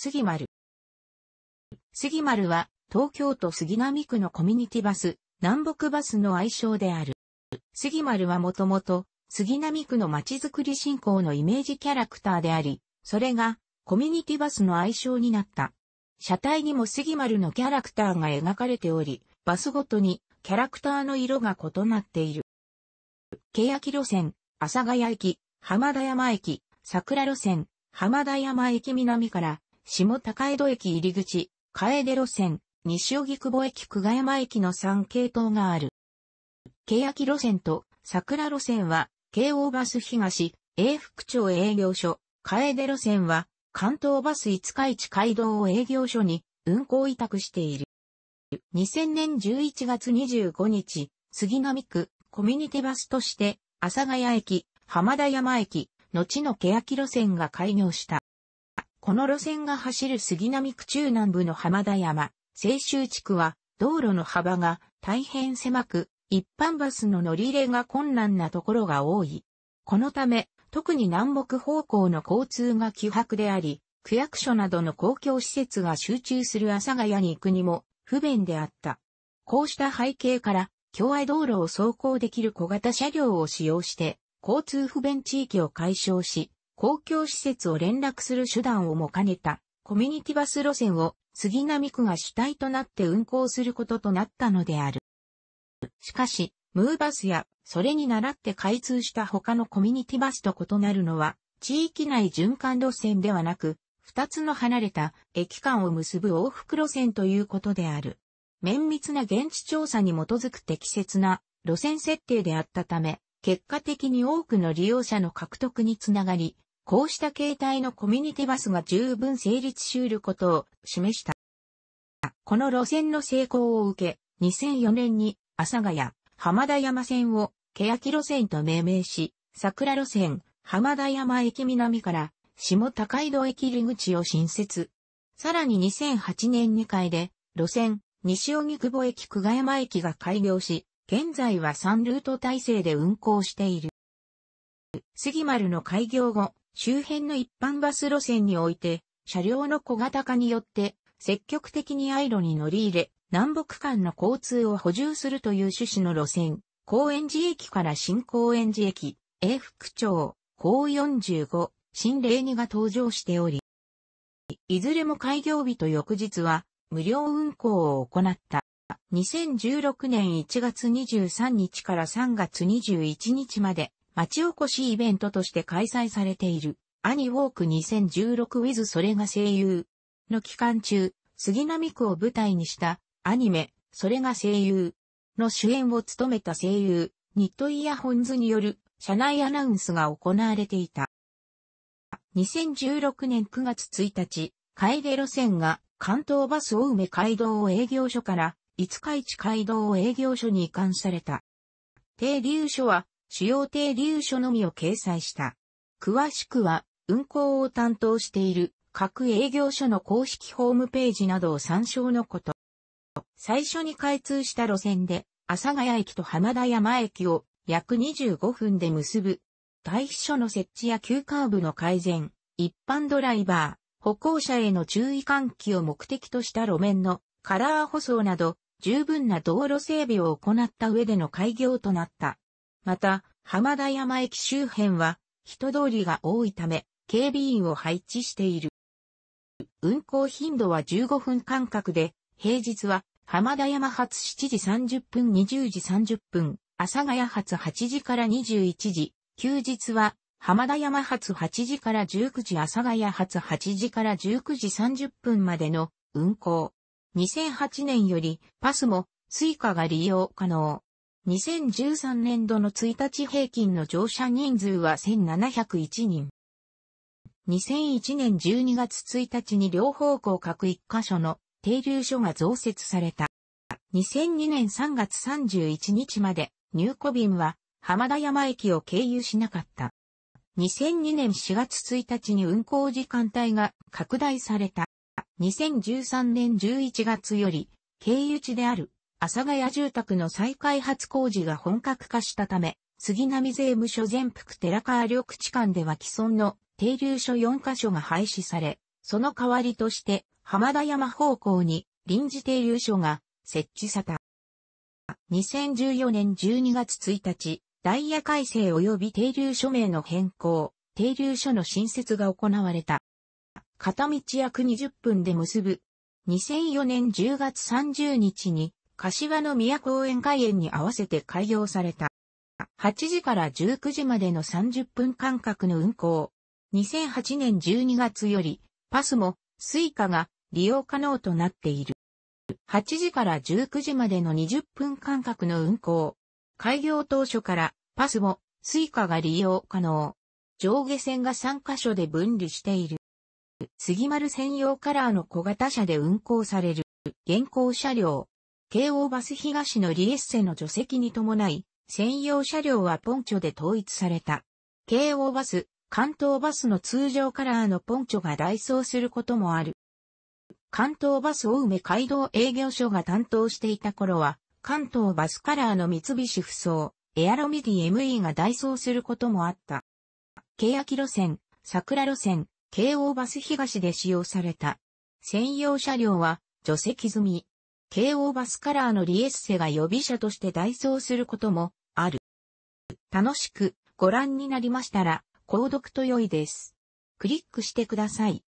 杉丸。杉丸は、東京都杉並区のコミュニティバス、南北バスの愛称である。杉丸はもともと、杉並区の街づくり振興のイメージキャラクターであり、それが、コミュニティバスの愛称になった。車体にも杉丸のキャラクターが描かれており、バスごとに、キャラクターの色が異なっている。欅路線、阿佐ヶ谷駅、浜田山駅、桜路線、浜田山駅南から、下高江戸駅入り口、楓路線、西荻窪駅久我山駅の3系統がある。欅路線と桜路線は、京王バス東、永福町営業所、楓路線は、関東バス五日市街道を営業所に運行委託している。2000年11月25日、杉並区コミュニティバスとして、阿佐ヶ谷駅、浜田山駅、後の欅路線が開業した。この路線が走る杉並区中南部の浜田山、青州地区は、道路の幅が大変狭く、一般バスの乗り入れが困難なところが多い。このため、特に南北方向の交通が希薄であり、区役所などの公共施設が集中する阿佐ヶ谷に行くにも不便であった。こうした背景から、共愛道路を走行できる小型車両を使用して、交通不便地域を解消し、公共施設を連絡する手段をも兼ねたコミュニティバス路線を杉並区が主体となって運行することとなったのである。しかし、ムーバスやそれに倣って開通した他のコミュニティバスと異なるのは、地域内循環路線ではなく、二つの離れた駅間を結ぶ往復路線ということである。綿密な現地調査に基づく適切な路線設定であったため、結果的に多くの利用者の獲得につながり、こうした形態のコミュニティバスが十分成立し得ることを示した。この路線の成功を受け、2004年に阿佐ヶ谷、浜田山線を欅路線と命名し、桜路線、浜田山駅南から下高井戸駅入口を新設。さらに2008年2回で、路線、西荻窪駅久我山駅が開業し、現在は3ルート体制で運行している。杉丸の開業後、周辺の一般バス路線において、車両の小型化によって、積極的にアイロに乗り入れ、南北間の交通を補充するという趣旨の路線、高円寺駅から新高円寺駅、永福町、高45、新礼二が登場しており、いずれも開業日と翌日は無料運行を行った。2016年1月23日から3月21日まで町おこしイベントとして開催されている、アニウォーク 2016with それが声優の期間中、杉並区を舞台にしたアニメ、それが声優の主演を務めた声優、ニットイヤホンズによる社内アナウンスが行われていた。2016年9月1日、海下路線が関東バス大梅街道を営業所から五日市街道を営業所に移管された。停留所は主要停留所のみを掲載した。詳しくは、運行を担当している各営業所の公式ホームページなどを参照のこと。最初に開通した路線で、阿佐ヶ谷駅と浜田山駅を約25分で結ぶ。対比所の設置や急カーブの改善、一般ドライバー、歩行者への注意喚起を目的とした路面のカラー舗装など、十分な道路整備を行った上での開業となった。また、浜田山駅周辺は人通りが多いため、警備員を配置している。運行頻度は15分間隔で、平日は浜田山発7時30分20時30分、阿佐ヶ谷発8時から21時、休日は浜田山発8時から19時、阿佐ヶ谷発8時から19時30分までの運行。2008年よりパスもスイカが利用可能。2013年度の1日平均の乗車人数は1701人。2001年12月1日に両方向各1箇所の停留所が増設された。2002年3月31日まで入庫便は浜田山駅を経由しなかった。2002年4月1日に運行時間帯が拡大された。2013年11月より経由地である阿佐ヶ谷住宅の再開発工事が本格化したため、杉並税務署全幅寺川緑地間では既存の停留所4カ所が廃止され、その代わりとして浜田山方向に臨時停留所が設置された。2014年12月1日、ダイヤ改正及び停留所名の変更、停留所の新設が行われた。片道約20分で結ぶ。2004年10月30日に柏の宮公園開園に合わせて開業された。8時から19時までの30分間隔の運行。2008年12月より、パスも、スイカが利用可能となっている。8時から19時までの20分間隔の運行。開業当初からパスもスイカが利用可能。上下線が3カ所で分離している。杉丸専用カラーの小型車で運行される。現行車両。京王バス東のリエッセの除籍に伴い、専用車両はポンチョで統一された。京王バス、関東バスの通常カラーのポンチョが代走することもある。関東バス大梅街道営業所が担当していた頃は、関東バスカラーの三菱ふそう、エアロミディ ME が代走することもあった。キ路線、桜路線、京王バス東で使用された。専用車両は除籍済み。慶応バスカラーのリエッセが予備車として代走することもある。楽しくご覧になりましたら、購読と良いです。クリックしてください。